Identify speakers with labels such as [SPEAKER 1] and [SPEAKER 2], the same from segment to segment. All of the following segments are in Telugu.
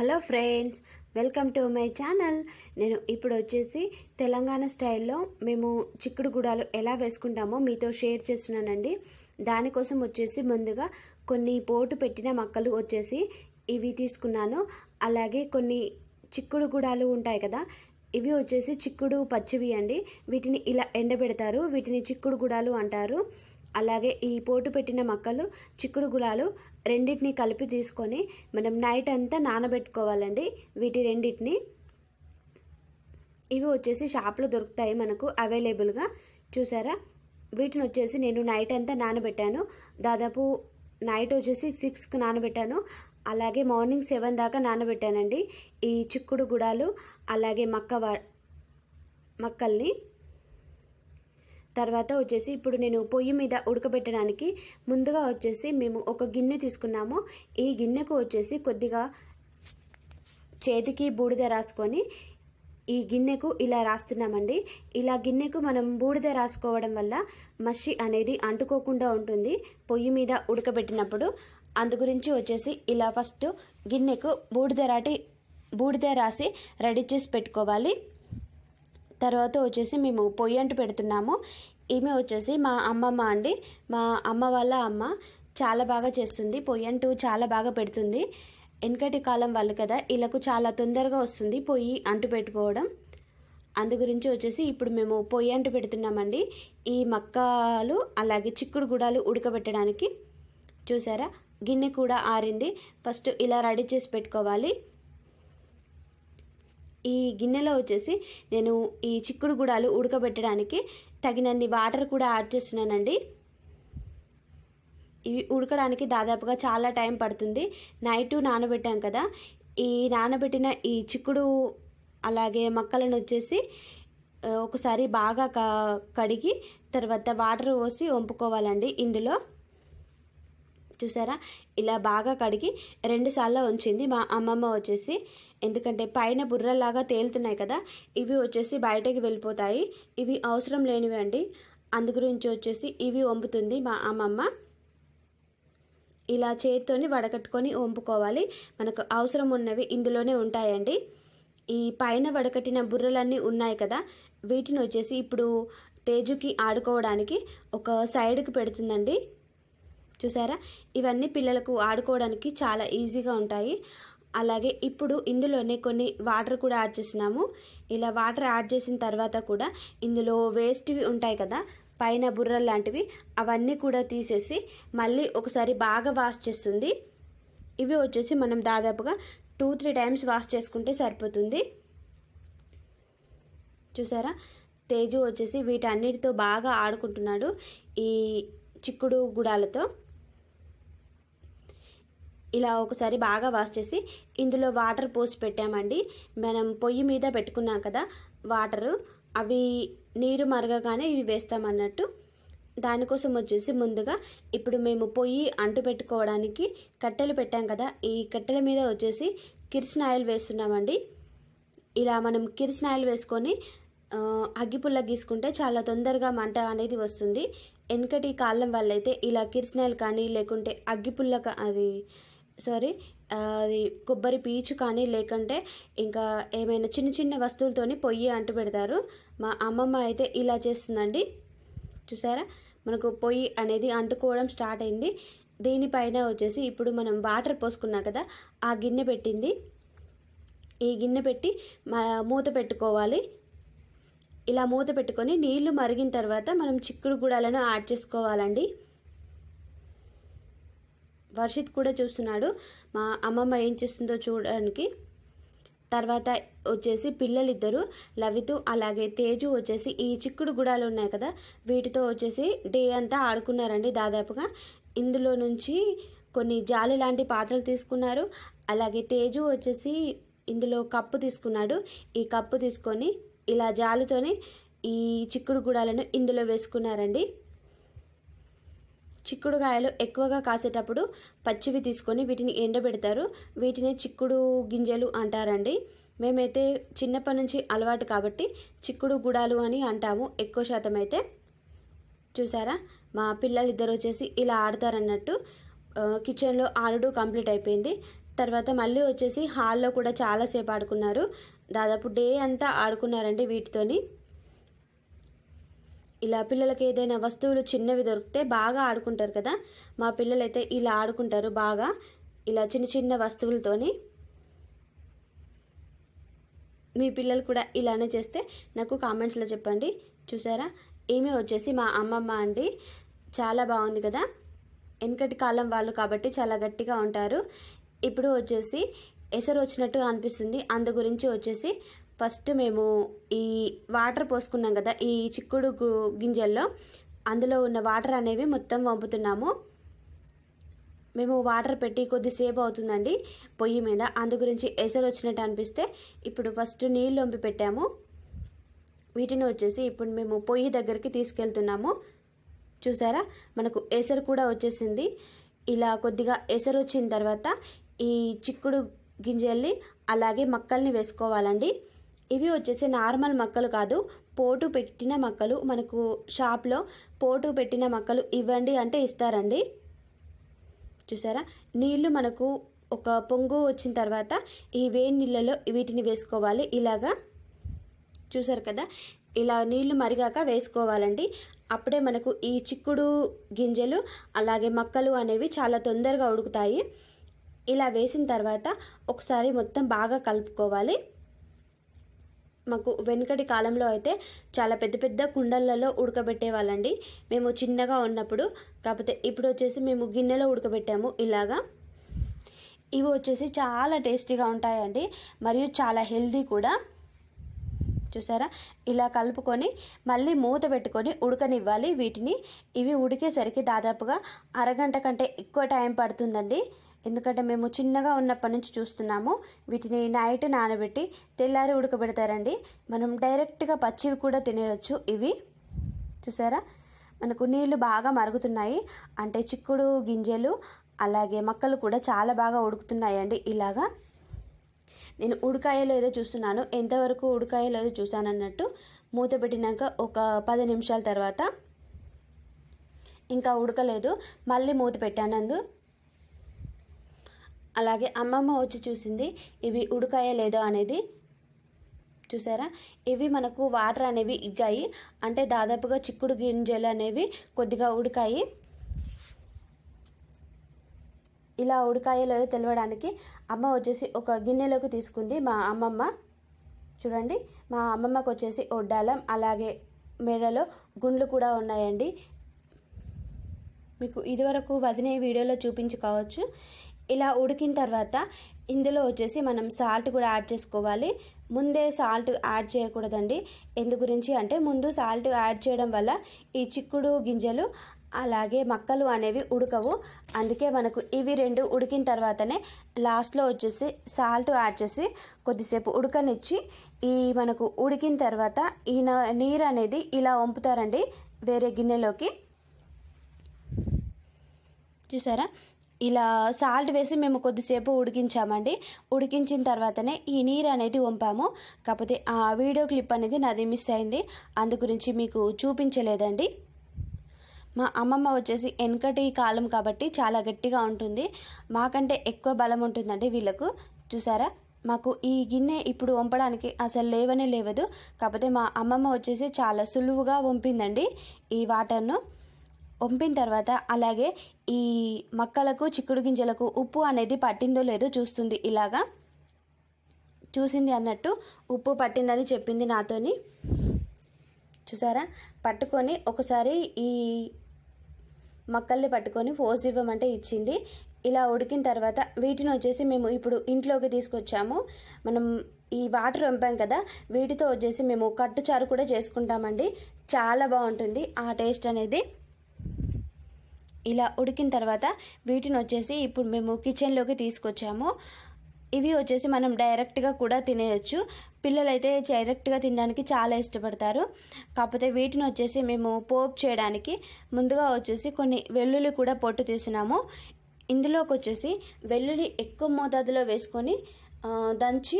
[SPEAKER 1] hello friends welcome to my channel నేను ఇప్పుడు వచ్చేసి తెలంగాణ స్టైల్లో మేము చిక్కుడు గుడాలు ఎలా వేసుకుంటామో మీతో షేర్ చేస్తున్నానండి దానికోసం వచ్చేసి ముందుగా కొన్ని పోటు పెట్టిన మక్కలు వచ్చేసి ఇవి తీసుకున్నాను అలాగే కొన్ని చిక్కుడు గుడాలు ఉంటాయి కదా ఇవి వచ్చేసి చిక్కుడు పచ్చివి అండి వీటిని ఇలా ఎండబెడతారు వీటిని చిక్కుడు గుడాలు అంటారు అలాగే ఈ పోటు పెట్టిన మక్కలు చిక్కుడు గుడాలు రెండింటిని కలిపి తీసుకొని మనం నైట్ అంతా నానబెట్టుకోవాలండి వీటి రెండింటిని ఇవి వచ్చేసి షాప్లో దొరుకుతాయి మనకు అవైలబుల్గా చూసారా వీటిని వచ్చేసి నేను నైట్ అంతా నానబెట్టాను దాదాపు నైట్ వచ్చేసి సిక్స్కి నానబెట్టాను అలాగే మార్నింగ్ సెవెన్ దాకా నానబెట్టానండి ఈ చిక్కుడు గుడాలు అలాగే మక్క మక్కల్ని తర్వాత వచ్చేసి ఇప్పుడు నేను పొయ్యి మీద ఉడకబెట్టడానికి ముందుగా వచ్చేసి మేము ఒక గిన్నె తీసుకున్నాము ఈ గిన్నెకు వచ్చేసి కొద్దిగా చేతికి బూడిద రాసుకొని ఈ గిన్నెకు ఇలా రాస్తున్నామండి ఇలా గిన్నెకు మనం బూడిద రాసుకోవడం వల్ల మసి అనేది అంటుకోకుండా ఉంటుంది పొయ్యి మీద ఉడకబెట్టినప్పుడు అందు గురించి వచ్చేసి ఇలా ఫస్ట్ గిన్నెకు బూడిద రాటి బూడిద రాసి రెడీ చేసి పెట్టుకోవాలి తర్వాత వచ్చేసి మేము పొయ్యి అంటు పెడుతున్నాము ఈమె వచ్చేసి మా అమ్మమ్మ అండి మా అమ్మ వాళ్ళ అమ్మ చాలా బాగా చేస్తుంది పొయ్యి అంటు చాలా బాగా పెడుతుంది వెనకటి కాలం వాళ్ళు కదా ఇళ్ళకు చాలా తొందరగా వస్తుంది పొయ్యి అంటు పెట్టుకోవడం అందు గురించి వచ్చేసి ఇప్పుడు మేము పొయ్యి అంటు పెడుతున్నామండి ఈ మక్కలు అలాగే చిక్కుడు గుడాలు ఉడకబెట్టడానికి చూసారా గిన్నె కూడా ఆరింది ఫస్ట్ ఇలా రెడీ చేసి పెట్టుకోవాలి ఈ గిన్నెలో వచ్చేసి నేను ఈ చిక్కుడు గుడాలు ఉడకబెట్టడానికి తగినన్ని వాటర్ కూడా యాడ్ చేస్తున్నానండి ఇవి ఉడకడానికి దాదాపుగా చాలా టైం పడుతుంది నైట్ నానబెట్టాం కదా ఈ నానబెట్టిన ఈ చిక్కుడు అలాగే మక్కలను వచ్చేసి ఒకసారి బాగా కడిగి తర్వాత వాటర్ పోసి వంపుకోవాలండి ఇందులో చూసారా ఇలా బాగా కడిగి రెండుసార్లు ఉంచింది మా అమ్మమ్మ వచ్చేసి ఎందుకంటే పైన బుర్రలాగా తేలుతున్నాయి కదా ఇవి వచ్చేసి బయటకి వెళ్ళిపోతాయి ఇవి అవసరం లేనివి అండి అందు గురించి వచ్చేసి ఇవి వంపుతుంది మా అమ్మమ్మ ఇలా చేతితోని వడకట్టుకొని వంపుకోవాలి మనకు అవసరం ఉన్నవి ఇందులోనే ఉంటాయండి ఈ పైన వడకట్టిన బుర్రలన్నీ ఉన్నాయి కదా వీటిని వచ్చేసి ఇప్పుడు తేజుకి ఆడుకోవడానికి ఒక సైడ్కి పెడుతుందండి చూసారా ఇవన్నీ పిల్లలకు ఆడుకోవడానికి చాలా ఈజీగా ఉంటాయి అలాగే ఇప్పుడు ఇందులోనే కొన్ని వాటర్ కూడా యాడ్ చేసినాము ఇలా వాటర్ యాడ్ చేసిన తర్వాత కూడా ఇందులో వేస్ట్వి ఉంటాయి కదా పైన బుర్రలు లాంటివి అవన్నీ కూడా తీసేసి మళ్ళీ ఒకసారి బాగా వాష్ చేస్తుంది ఇవి వచ్చేసి మనం దాదాపుగా టూ త్రీ టైమ్స్ వాష్ చేసుకుంటే సరిపోతుంది చూసారా తేజు వచ్చేసి వీటన్నిటితో బాగా ఆడుకుంటున్నాడు ఈ చిక్కుడు గుడాలతో ఇలా ఒకసారి బాగా వాష్ చేసి ఇందులో వాటర్ పోసి పెట్టామండి మనం పొయ్యి మీద పెట్టుకున్నాం కదా వాటరు అవి నీరు మరగగానే ఇవి వేస్తామన్నట్టు దానికోసం వచ్చేసి ముందుగా ఇప్పుడు మేము పొయ్యి అంటు పెట్టుకోవడానికి కట్టెలు పెట్టాం కదా ఈ కట్టెల మీద వచ్చేసి కిరిసిన ఆయిల్ వేస్తున్నామండి ఇలా మనం కిరిసిన ఆయిల్ వేసుకొని అగ్గిపుల్ల గీసుకుంటే చాలా తొందరగా మంట అనేది వస్తుంది వెనకటి కాలం వల్ల అయితే ఇలా కిరిసిన కానీ లేకుంటే అగ్గిపుల్ల అది సారీ అది కొబ్బరి పీచు కానీ లేకంటే ఇంకా ఏమైనా చిన్న చిన్న వస్తువులతోని పొయ్యి అంటు పెడతారు మా అమ్మమ్మ అయితే ఇలా చేస్తుందండి చూసారా మనకు పొయ్యి అనేది అంటుకోవడం స్టార్ట్ అయింది దీనిపైన వచ్చేసి ఇప్పుడు మనం వాటర్ పోసుకున్నాం కదా ఆ గిన్నె పెట్టింది ఈ గిన్నె పెట్టి మూత పెట్టుకోవాలి ఇలా మూత పెట్టుకొని నీళ్లు మరిగిన తర్వాత మనం చిక్కుడు గుడాలను యాడ్ చేసుకోవాలండి వర్షిత్ కూడా చూస్తున్నాడు మా అమ్మమ్మ ఏం చేస్తుందో చూడడానికి తర్వాత వచ్చేసి పిల్లలిద్దరూ లవితు అలాగే తేజు వచ్చేసి ఈ చిక్కుడు గుడాలు ఉన్నాయి కదా వీటితో వచ్చేసి డే అంతా ఆడుకున్నారండి దాదాపుగా ఇందులో నుంచి కొన్ని జాలి లాంటి పాత్రలు తీసుకున్నారు అలాగే తేజు వచ్చేసి ఇందులో కప్పు తీసుకున్నాడు ఈ కప్పు తీసుకొని ఇలా జాలితోని ఈ చిక్కుడు గుడాలను ఇందులో వేసుకున్నారండి చిక్కుడుకాయలు ఎక్కువగా కాసేటప్పుడు పచ్చివి తీసుకొని వీటిని ఎండబెడతారు వీటిని చిక్కుడు గింజలు అంటారండి మేమైతే చిన్నప్పటి నుంచి అలవాటు కాబట్టి చిక్కుడు గుడాలు అని అంటాము ఎక్కువ శాతం అయితే చూసారా మా పిల్లలు ఇద్దరు వచ్చేసి ఇలా ఆడతారన్నట్టు కిచెన్లో ఆడడు కంప్లీట్ అయిపోయింది తర్వాత మళ్ళీ వచ్చేసి హాల్లో కూడా చాలాసేపు ఆడుకున్నారు దాదాపు డే అంతా ఆడుకున్నారండి వీటితోని ఇలా పిల్లలకి ఏదైనా వస్తువులు చిన్నవి దొరికితే బాగా ఆడుకుంటారు కదా మా పిల్లలైతే ఇలా ఆడుకుంటారు బాగా ఇలా చిన్న చిన్న వస్తువులతోని మీ పిల్లలు కూడా ఇలానే చేస్తే నాకు కామెంట్స్లో చెప్పండి చూసారా ఈమె వచ్చేసి మా అమ్మమ్మ అండి చాలా బాగుంది కదా వెనకటి కాలం వాళ్ళు కాబట్టి చాలా గట్టిగా ఉంటారు ఇప్పుడు వచ్చేసి ఎసరు వచ్చినట్టుగా అనిపిస్తుంది అందు గురించి వచ్చేసి ఫస్ట్ మేము ఈ వాటర్ పోసుకున్నాం కదా ఈ చిక్కుడు గింజల్లో అందులో ఉన్న వాటర్ అనేవి మొత్తం వంపుతున్నాము మేము వాటర్ పెట్టి కొద్దిసేపు అవుతుందండి పొయ్యి మీద అందు గురించి ఎసరు వచ్చినట్టు అనిపిస్తే ఇప్పుడు ఫస్ట్ నీళ్ళు వంపి పెట్టాము వీటిని వచ్చేసి ఇప్పుడు మేము పొయ్యి దగ్గరికి తీసుకెళ్తున్నాము చూసారా మనకు ఎసరు కూడా వచ్చేసింది ఇలా కొద్దిగా ఎసరు వచ్చిన తర్వాత ఈ చిక్కుడు గింజల్ని అలాగే మక్కల్ని వేసుకోవాలండి ఇవి వచ్చేసి నార్మల్ మక్కలు కాదు పోటు పెట్టిన మొక్కలు మనకు షాప్లో పోటు పెట్టిన మొక్కలు ఇవ్వండి అంటే ఇస్తారండి చూసారా నీళ్లు మనకు ఒక పొంగు వచ్చిన తర్వాత ఈ వేడి నీళ్ళలో వీటిని వేసుకోవాలి ఇలాగా చూసారు కదా ఇలా నీళ్లు మరిగాక వేసుకోవాలండి అప్పుడే మనకు ఈ చిక్కుడు గింజలు అలాగే మక్కలు అనేవి చాలా తొందరగా ఉడుకుతాయి ఇలా వేసిన తర్వాత ఒకసారి మొత్తం బాగా కలుపుకోవాలి మాకు వెనుకటి కాలంలో అయితే చాలా పెద్ద పెద్ద కుండలలో ఉడకబెట్టే వాళ్ళండి మేము చిన్నగా ఉన్నప్పుడు కాకపోతే ఇప్పుడు వచ్చేసి మేము గిన్నెలో ఉడకబెట్టాము ఇలాగా ఇవి వచ్చేసి చాలా టేస్టీగా ఉంటాయండి మరియు చాలా హెల్దీ కూడా చూసారా ఇలా కలుపుకొని మళ్ళీ మూత పెట్టుకొని ఉడకనివ్వాలి వీటిని ఇవి ఉడికేసరికి దాదాపుగా అరగంట కంటే ఎక్కువ టైం పడుతుందండి ఎందుకంటే మేము చిన్నగా ఉన్నప్పటి నుంచి చూస్తున్నాము వీటిని నైట్ నానబెట్టి తెల్లారి ఉడకబెడతారండి మనం డైరెక్ట్గా పచ్చివి కూడా తినేయచ్చు ఇవి చూసారా మనకు నీళ్లు బాగా మరుగుతున్నాయి అంటే చిక్కుడు గింజలు అలాగే మొక్కలు కూడా చాలా బాగా ఉడుకుతున్నాయండి ఇలాగా నేను ఉడకాయో లేదో చూస్తున్నాను ఎంతవరకు ఉడికాయలు ఏదో చూసాను అన్నట్టు మూత పెట్టినాక ఒక పది నిమిషాల తర్వాత ఇంకా ఉడకలేదు మళ్ళీ మూత పెట్టానందు అలాగే అమ్మమ్మ వచ్చి చూసింది ఇవి ఉడకాయో లేదో అనేది చూసారా ఇవి మనకు వాటర్ అనేవి ఇగ్గాయి అంటే దాదాపుగా చిక్కుడు గింజలు అనేవి కొద్దిగా ఉడికాయి ఇలా ఉడికాయో లేదో తెలవడానికి అమ్మ వచ్చేసి ఒక గిన్నెలోకి తీసుకుంది మా అమ్మమ్మ చూడండి మా అమ్మమ్మకు వచ్చేసి ఒడ్డాలం అలాగే మెడలో గుండ్లు కూడా ఉన్నాయండి మీకు ఇదివరకు వదిలే వీడియోలో చూపించుకోవచ్చు ఇలా ఉడికిన తర్వాత ఇందులో వచ్చేసి మనం సాల్ట్ కూడా యాడ్ చేసుకోవాలి ముందే సాల్ట్ యాడ్ చేయకూడదండి ఎందు గురించి అంటే ముందు సాల్ట్ యాడ్ చేయడం వల్ల ఈ చిక్కుడు గింజలు అలాగే మక్కలు అనేవి ఉడకవు అందుకే మనకు ఇవి రెండు ఉడికిన తర్వాతనే లాస్ట్లో వచ్చేసి సాల్ట్ యాడ్ చేసి కొద్దిసేపు ఉడకనిచ్చి ఈ మనకు ఉడికిన తర్వాత ఈ నీరు అనేది ఇలా వంపుతారండి వేరే గిన్నెలోకి చూసారా ఇలా సాల్ట్ వేసి మేము కొద్దిసేపు ఉడికించామండి ఉడికించిన తర్వాతనే ఈ నీరు అనేది వంపాము కాకపోతే ఆ వీడియో క్లిప్ అనేది నాది మిస్ అయింది అందు గురించి మీకు చూపించలేదండి మా అమ్మమ్మ వచ్చేసి వెనకటి కాలం కాబట్టి చాలా గట్టిగా ఉంటుంది మాకంటే ఎక్కువ బలం ఉంటుందండి వీళ్ళకు చూసారా మాకు ఈ గిన్నె ఇప్పుడు వంపడానికి అసలు లేవనే లేవదు కాకపోతే మా అమ్మమ్మ వచ్చేసి చాలా సులువుగా వంపిందండి ఈ వాటర్ను వంపిన తర్వాత అలాగే ఈ మక్కలకు చిక్కుడు గింజలకు ఉప్పు అనేది పట్టిందో లేదో చూస్తుంది ఇలాగా చూసింది అన్నట్టు ఉప్పు పట్టిందని చెప్పింది నాతోని చూసారా పట్టుకొని ఒకసారి ఈ మక్కల్ని పట్టుకొని ఫోర్స్ ఇవ్వమంటే ఇచ్చింది ఇలా ఉడికిన తర్వాత వీటిని వచ్చేసి మేము ఇప్పుడు ఇంట్లోకి తీసుకొచ్చాము మనం ఈ వాటర్ వంపాం కదా వీటితో వచ్చేసి మేము కట్టుచారు కూడా చేసుకుంటామండి చాలా బాగుంటుంది ఆ టేస్ట్ అనేది ఇలా ఉడికిన తర్వాత వీటిని వచ్చేసి ఇప్పుడు మేము కిచెన్లోకి తీసుకొచ్చాము ఇవి వచ్చేసి మనం డైరెక్ట్గా కూడా తినేయచ్చు పిల్లలైతే డైరెక్ట్గా తినడానికి చాలా ఇష్టపడతారు కాకపోతే వీటిని వచ్చేసి మేము పోపు చేయడానికి ముందుగా వచ్చేసి కొన్ని వెల్లుల్లి కూడా పొట్టు తీసినాము ఇందులోకి వచ్చేసి వెల్లుల్లి ఎక్కువ మోతాదులో వేసుకొని దంచి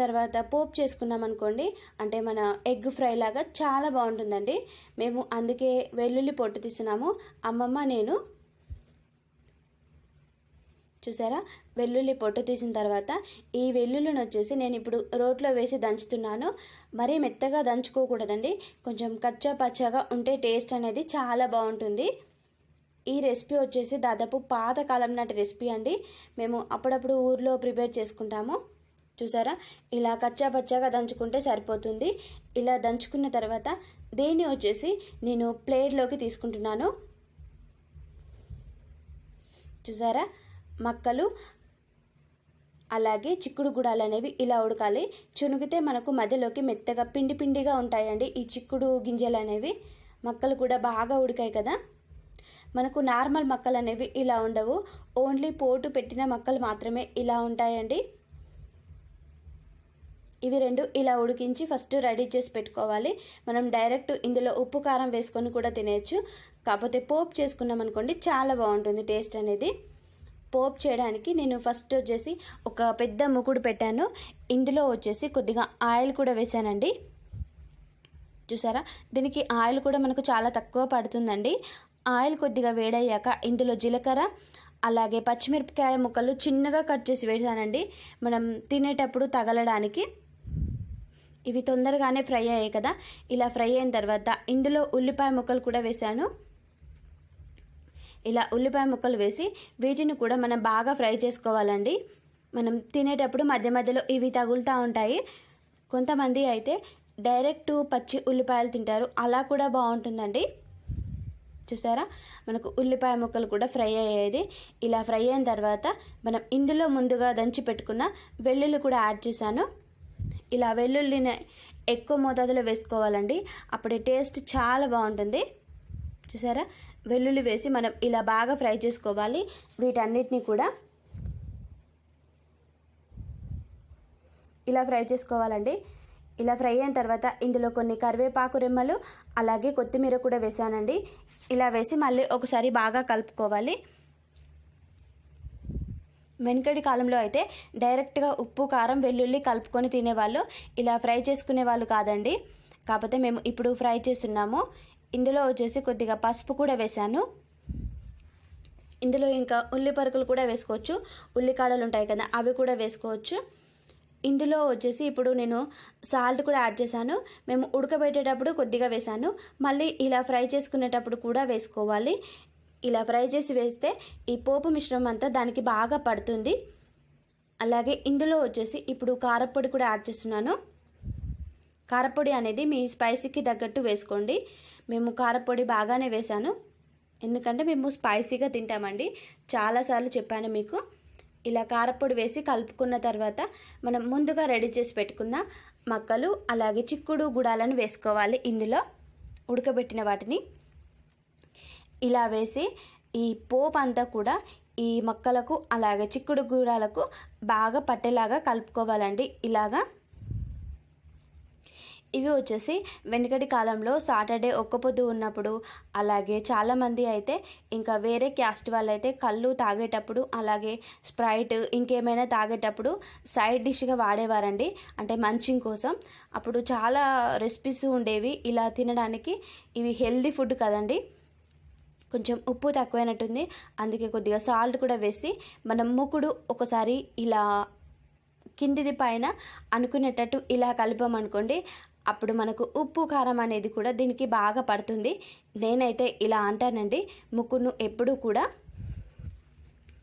[SPEAKER 1] తర్వాత పోపు చేసుకున్నాం అనుకోండి అంటే మన ఎగ్ ఫ్రై లాగా చాలా బాగుంటుందండి మేము అందుకే వెల్లుల్లి పొట్టు తీస్తున్నాము అమ్మమ్మ నేను చూసారా వెల్లుల్లి పొట్టు తీసిన తర్వాత ఈ వెల్లుల్లిని వచ్చేసి నేను ఇప్పుడు రోట్లో వేసి దంచుతున్నాను మరీ మెత్తగా దంచుకోకూడదండి కొంచెం కచ్చా పచ్చగా ఉంటే టేస్ట్ అనేది చాలా బాగుంటుంది ఈ రెసిపీ వచ్చేసి దాదాపు పాతకాలం నాటి రెసిపీ అండి మేము అప్పుడప్పుడు ఊర్లో ప్రిపేర్ చేసుకుంటాము చూసారా ఇలా కచ్చా పచ్చాగా దంచుకుంటే సరిపోతుంది ఇలా దంచుకున్న తర్వాత దీన్ని వచ్చేసి నేను ప్లేట్లోకి తీసుకుంటున్నాను చూసారా మక్కలు అలాగే చిక్కుడు గుడాలు అనేవి ఇలా ఉడకాలి చునుగితే మనకు మధ్యలోకి మెత్తగా పిండి పిండిగా ఉంటాయండి ఈ చిక్కుడు గింజలు అనేవి మక్కలు కూడా బాగా ఉడికాయి కదా మనకు నార్మల్ మక్కలు అనేవి ఇలా ఉండవు ఓన్లీ పోటు పెట్టిన మక్కలు మాత్రమే ఇలా ఉంటాయండి ఇవి రెండు ఇలా ఉడికించి ఫస్ట్ రెడీ చేసి పెట్టుకోవాలి మనం డైరెక్ట్ ఇందులో ఉప్పు కారం వేసుకొని కూడా తినేచ్చు కాకపోతే పోపు చేసుకున్నాం అనుకోండి చాలా బాగుంటుంది టేస్ట్ అనేది పోప్ చేయడానికి నేను ఫస్ట్ వచ్చేసి ఒక పెద్ద ముకుడు పెట్టాను ఇందులో వచ్చేసి కొద్దిగా ఆయిల్ కూడా వేసానండి చూసారా దీనికి ఆయిల్ కూడా మనకు చాలా తక్కువ పడుతుందండి ఆయిల్ కొద్దిగా వేడయ్యాక ఇందులో జీలకర్ర అలాగే పచ్చిమిరపకాయ ముక్కలు చిన్నగా కట్ చేసి వేసానండి మనం తినేటప్పుడు తగలడానికి ఇవి తొందరగానే ఫ్రై అయ్యాయి కదా ఇలా ఫ్రై అయిన తర్వాత ఇందులో ఉల్లిపాయ ముక్కలు కూడా వేశాను ఇలా ఉల్లిపాయ ముక్కలు వేసి వీటిని కూడా మనం బాగా ఫ్రై చేసుకోవాలండి మనం తినేటప్పుడు మధ్య మధ్యలో ఇవి తగులుతూ ఉంటాయి కొంతమంది అయితే డైరెక్ట్ పచ్చి ఉల్లిపాయలు తింటారు అలా కూడా బాగుంటుందండి చూసారా మనకు ఉల్లిపాయ ముక్కలు కూడా ఫ్రై అయ్యేది ఇలా ఫ్రై అయిన తర్వాత మనం ఇందులో ముందుగా దంచి పెట్టుకున్న వెల్లుల్లి కూడా యాడ్ చేశాను ఇలా వెల్లుల్లిని ఎక్కువ మోతాదులో వేసుకోవాలండి అప్పుడే టేస్ట్ చాలా బాగుంటుంది చూసారా వెల్లుల్లి వేసి మనం ఇలా బాగా ఫ్రై చేసుకోవాలి వీటన్నిటిని కూడా ఇలా ఫ్రై చేసుకోవాలండి ఇలా ఫ్రై అయిన తర్వాత ఇందులో కొన్ని కరివేపాకు రెమ్మలు అలాగే కొత్తిమీర కూడా వేసానండి ఇలా వేసి మళ్ళీ ఒకసారి బాగా కలుపుకోవాలి వెనుకటి కాలంలో అయితే డైరెక్ట్గా ఉప్పు కారం వెల్లుల్లి కలుపుకొని తినేవాళ్ళు ఇలా ఫ్రై చేసుకునే వాళ్ళు కాదండి కాకపోతే మేము ఇప్పుడు ఫ్రై చేస్తున్నాము ఇందులో వచ్చేసి కొద్దిగా పసుపు కూడా వేశాను ఇందులో ఇంకా ఉల్లి పరుకులు కూడా వేసుకోవచ్చు ఉల్లికాడలు ఉంటాయి కదా అవి కూడా వేసుకోవచ్చు ఇందులో వచ్చేసి ఇప్పుడు నేను సాల్ట్ కూడా యాడ్ చేశాను మేము ఉడకబెట్టేటప్పుడు కొద్దిగా వేశాను మళ్ళీ ఇలా ఫ్రై చేసుకునేటప్పుడు కూడా వేసుకోవాలి ఇలా ఫ్రై చేసి వేస్తే ఈ పోపు మిశ్రమం అంతా దానికి బాగా పడుతుంది అలాగే ఇందులో వచ్చేసి ఇప్పుడు కారపొడి కూడా యాడ్ చేస్తున్నాను కారపొడి అనేది మీ స్పైసీకి తగ్గట్టు వేసుకోండి మేము కారపొడి బాగానే వేశాను ఎందుకంటే మేము స్పైసీగా తింటామండి చాలాసార్లు చెప్పాను మీకు ఇలా కారపొడి వేసి కలుపుకున్న తర్వాత మనం ముందుగా రెడీ చేసి పెట్టుకున్న మక్కలు అలాగే చిక్కుడు గుడాలను వేసుకోవాలి ఇందులో ఉడకబెట్టిన వాటిని ఇలా వేసి ఈ పోపు అంతా కూడా ఈ మొక్కలకు అలాగే చిక్కుడు గూడాలకు బాగా పట్టేలాగా కలుపుకోవాలండి ఇలాగా ఇవి వచ్చేసి వెనుకటి కాలంలో సాటర్డే ఒక్క పొద్దు ఉన్నప్పుడు అలాగే చాలామంది అయితే ఇంకా వేరే క్యాస్ట్ వాళ్ళైతే కళ్ళు తాగేటప్పుడు అలాగే స్ప్రైట్ ఇంకేమైనా తాగేటప్పుడు సైడ్ డిష్గా వాడేవారండి అంటే మంచింగ్ కోసం అప్పుడు చాలా రెసిపీస్ ఉండేవి ఇలా తినడానికి ఇవి హెల్దీ ఫుడ్ కదండి కొంచెం ఉప్పు తక్కువైనట్టుంది అందుకే కొద్దిగా సాల్ట్ కూడా వేసి మనం మూకుడు ఒకసారి ఇలా కిందిది పైన అనుకునేటట్టు ఇలా కలిపామనుకోండి అప్పుడు మనకు ఉప్పు కారం అనేది కూడా దీనికి బాగా పడుతుంది నేనైతే ఇలా అంటానండి ముక్కును ఎప్పుడూ కూడా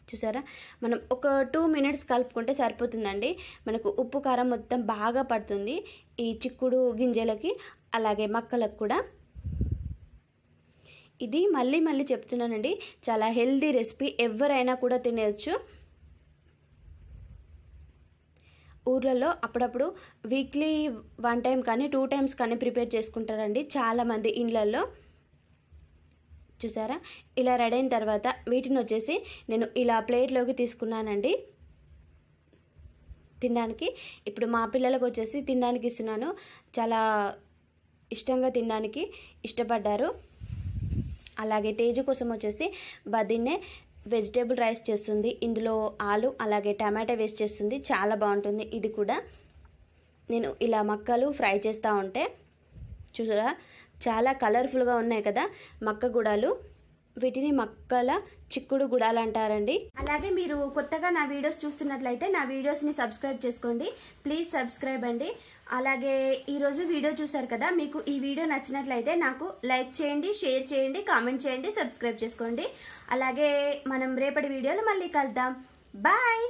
[SPEAKER 1] చూసారా మనం ఒక టూ మినిట్స్ కలుపుకుంటే సరిపోతుందండి మనకు ఉప్పు కారం మొత్తం బాగా పడుతుంది ఈ చిక్కుడు గింజలకి అలాగే మక్కలకు కూడా ఇది మళ్ళీ మళ్ళీ చెప్తున్నానండి చాలా హెల్దీ రెసిపీ ఎవరైనా కూడా తినేవచ్చు ఊర్లలో అప్పుడప్పుడు వీక్లీ వన్ టైం కానీ టూ టైమ్స్ కానీ ప్రిపేర్ చేసుకుంటారండి చాలామంది ఇండ్లలో చూసారా ఇలా రెడీ అయిన తర్వాత వీటిని వచ్చేసి నేను ఇలా ప్లేట్లోకి తీసుకున్నానండి తినడానికి ఇప్పుడు మా పిల్లలకు వచ్చేసి తినడానికి ఇస్తున్నాను చాలా ఇష్టంగా తినడానికి ఇష్టపడ్డారు అలాగే తేజు కోసం వచ్చేసి బదినే వెజిటేబుల్ రైస్ చేస్తుంది ఇందులో ఆలు అలాగే టమాటా వేస్ట్ చేస్తుంది చాలా బాగుంటుంది ఇది కూడా నేను ఇలా మక్కలు ఫ్రై చేస్తూ ఉంటే చూసారా చాలా కలర్ఫుల్గా ఉన్నాయి కదా మక్క గుడాలు వీటిని మక్కల చిక్కుడు గుడాలు అంటారండి అలాగే మీరు కొత్తగా నా వీడియోస్ చూస్తున్నట్లయితే నా వీడియోస్ని సబ్స్క్రైబ్ చేసుకోండి ప్లీజ్ సబ్స్క్రైబ్ అండి అలాగే ఈరోజు వీడియో చూసారు కదా మీకు ఈ వీడియో నచ్చినట్లయితే నాకు లైక్ చేయండి షేర్ చేయండి కామెంట్ చేయండి సబ్స్క్రైబ్ చేసుకోండి అలాగే మనం రేపటి వీడియోలో మళ్ళీ కలుద్దాం బాయ్